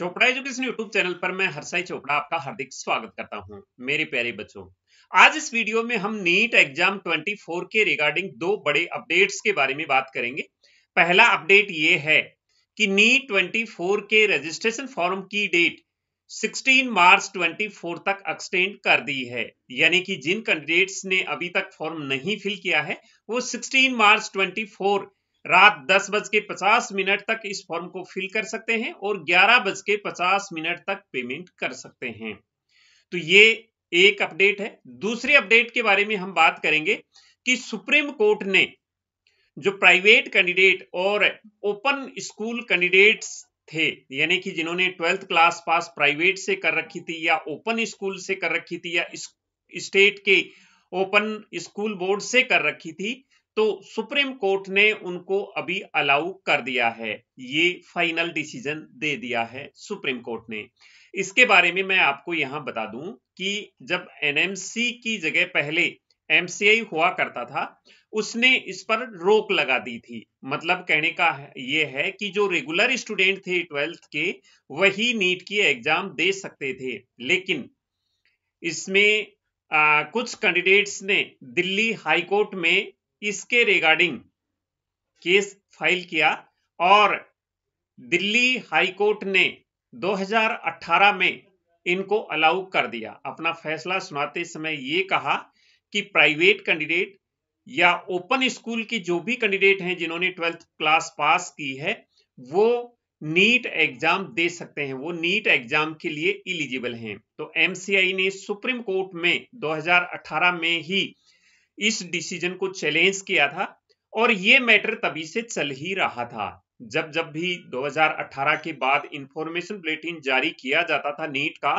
Chopra education YouTube channel पर मैं हरसाई चोपड़ा आपका हार्दिक स्वागत करता हूं मेरे प्यारे बच्चों आज इस वीडियो में हम नीट एग्जाम 24 के रिगार्डिंग दो बड़े अपडेट्स के बारे में बात करेंगे पहला अपडेट ये है कि नीट 24 के रजिस्ट्रेशन फॉर्म की डेट 16 मार्च 24 तक एक्सटेंड कर दी है यानी कि जिन कैंडिडेट्स ने अभी तक फॉर्म नहीं फिल किया है वो 16 मार्च 24 रात दस बज के पचास मिनट तक इस फॉर्म को फिल कर सकते हैं और ग्यारह बज के पचास मिनट तक पेमेंट कर सकते हैं तो ये एक अपडेट है दूसरे अपडेट के बारे में हम बात करेंगे कि सुप्रीम कोर्ट ने जो प्राइवेट कैंडिडेट और ओपन स्कूल कैंडिडेट्स थे यानी कि जिन्होंने ट्वेल्थ क्लास पास प्राइवेट से कर रखी थी या ओपन स्कूल से कर रखी थी या स्टेट के ओपन स्कूल बोर्ड से कर रखी थी तो सुप्रीम कोर्ट ने उनको अभी अलाउ कर दिया है ये फाइनल डिसीजन दे दिया है सुप्रीम कोर्ट ने इसके बारे में मैं आपको यहां बता दूं कि जब एनएमसी की जगह पहले एमसीआई हुआ करता था उसने इस पर रोक लगा दी थी मतलब कहने का यह है कि जो रेगुलर स्टूडेंट थे ट्वेल्थ के वही नीट की एग्जाम दे सकते थे लेकिन इसमें आ, कुछ कैंडिडेट्स ने दिल्ली हाईकोर्ट में इसके रिगार्डिंग केस फाइल किया और दिल्ली हाईकोर्ट ने 2018 में इनको अलाउ कर दिया अपना फैसला सुनाते समय ये कहा कि प्राइवेट कैंडिडेट या ओपन स्कूल की जो भी कैंडिडेट हैं जिन्होंने ट्वेल्थ क्लास पास की है वो नीट एग्जाम दे सकते हैं वो नीट एग्जाम के लिए इलिजिबल हैं तो एमसीआई ने सुप्रीम कोर्ट में 2018 में ही इस डिसीजन को चैलेंज किया था और ये मैटर तभी से चल ही रहा था जब जब भी 2018 के बाद इंफॉर्मेशन बुलेटिन जारी किया जाता था नीट का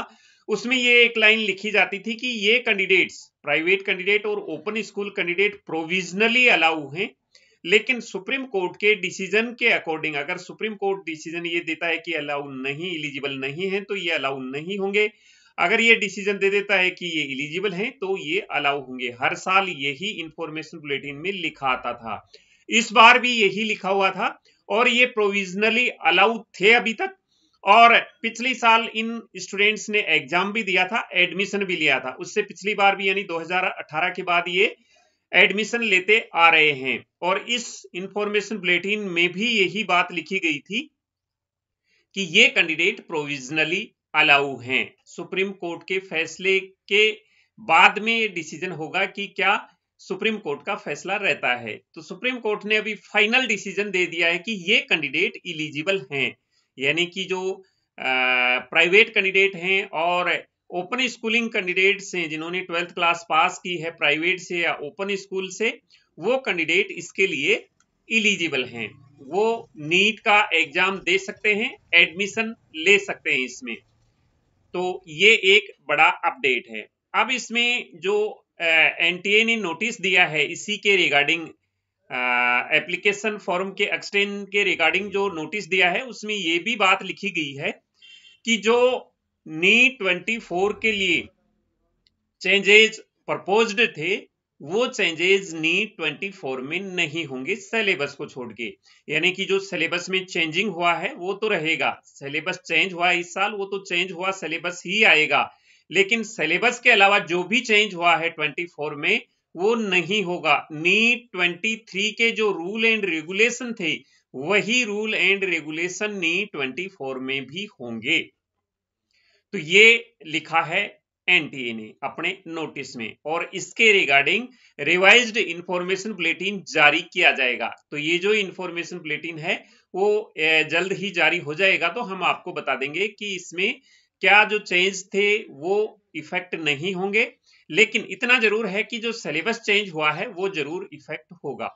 उसमें ये एक लाइन लिखी जाती थी कि ये कैंडिडेट्स प्राइवेट कैंडिडेट और open school candidate provisionally allow हैं लेकिन सुप्रीम कोर्ट के डिसीजन के अकॉर्डिंग अगर सुप्रीम कोर्ट डिसीजन ये देता है कि अलाउ नहीं एलिजिबल नहीं है तो ये अलाउ नहीं होंगे अगर ये डिसीजन दे देता है कि ये इलिजिबल हैं तो ये अलाउ होंगे हर साल यही इंफॉर्मेशन बुलेटिन में लिखा आता था इस बार भी यही लिखा हुआ था और ये प्रोविजनली अलाउ थे अभी तक और पिछले साल इन स्टूडेंट्स ने एग्जाम भी दिया था एडमिशन भी लिया था उससे पिछली बार भी यानी 2018 के बाद ये एडमिशन लेते आ रहे हैं और इस इंफॉर्मेशन बुलेटिन में भी यही बात लिखी गई थी कि ये कैंडिडेट प्रोविजनली अलाउ हैं सुप्रीम कोर्ट के फैसले के बाद में डिसीजन होगा कि क्या सुप्रीम कोर्ट का फैसला रहता है तो सुप्रीम कोर्ट ने अभी फाइनल डिसीजन दे दिया है कि ये कैंडिडेट इलिजिबल हैं यानी कि जो प्राइवेट कैंडिडेट हैं और ओपन स्कूलिंग कैंडिडेट्स हैं जिन्होंने ट्वेल्थ क्लास पास की है प्राइवेट से या ओपन स्कूल से वो कैंडिडेट इसके लिए इलिजिबल हैं वो नीट का एग्जाम दे सकते हैं एडमिशन ले सकते हैं इसमें तो ये एक बड़ा अपडेट है अब इसमें जो एनटीए ने नोटिस दिया है इसी के रिगार्डिंग एप्लीकेशन फॉर्म के एक्सटेंड के रिगार्डिंग जो नोटिस दिया है उसमें ये भी बात लिखी गई है कि जो नी 24 के लिए चेंजेज प्रपोज्ड थे वो चेंजेस नीट ट्वेंटी फोर में नहीं होंगे सिलेबस को छोड़ के यानी कि जो सिलेबस में चेंजिंग हुआ है वो तो रहेगा सिलेबस चेंज हुआ इस साल वो तो चेंज हुआ सिलेबस ही आएगा लेकिन सिलेबस के अलावा जो भी चेंज हुआ है ट्वेंटी फोर में वो नहीं होगा नीट ट्वेंटी थ्री के जो रूल एंड रेगुलेशन थे वही rule and regulation NEET twenty four में भी होंगे तो ये लिखा है एनटीए ने अपने नोटिस में और इसके रिगार्डिंग रिवाइज्ड इंफॉर्मेशन बुलेटिन जारी किया जाएगा तो ये जो इंफॉर्मेशन बुलेटिन है वो जल्द ही जारी हो जाएगा तो हम आपको बता देंगे कि इसमें क्या जो चेंज थे वो इफेक्ट नहीं होंगे लेकिन इतना जरूर है कि जो सिलेबस चेंज हुआ है वो जरूर इफेक्ट होगा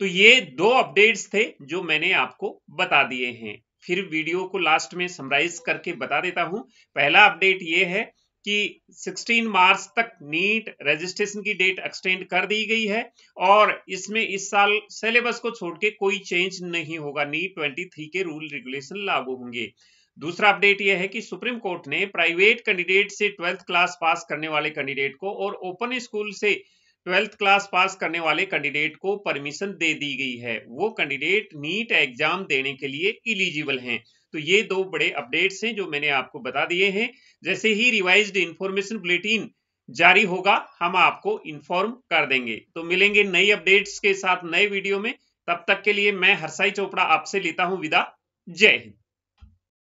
तो ये दो अपडेट्स थे जो मैंने आपको बता दिए हैं फिर वीडियो को लास्ट में समराइज करके बता देता हूं पहला अपडेट ये है कि 16 मार्च तक नीट रजिस्ट्रेशन की डेट एक्सटेंड कर दी गई है और इसमें इस साल सिलेबस को छोड़ के कोई चेंज नहीं होगा नीट 23 के रूल रेगुलेशन लागू होंगे दूसरा अपडेट यह है कि सुप्रीम कोर्ट ने प्राइवेट कैंडिडेट से ट्वेल्थ क्लास पास करने वाले कैंडिडेट को और ओपन स्कूल से ट्वेल्थ क्लास पास करने वाले कैंडिडेट को परमिशन दे दी गई है वो कैंडिडेट नीट एग्जाम देने के लिए इलिजिबल हैं तो ये दो बड़े अपडेट्स हैं जो मैंने आपको बता दिए हैं जैसे ही रिवाइज इंफॉर्मेशन बुलेटिन जारी होगा हम आपको इन्फॉर्म कर देंगे तो मिलेंगे नई अपडेट्स के साथ नए वीडियो में तब तक के लिए मैं हरसाई चोपड़ा आपसे लेता हूं विदा जय हिंद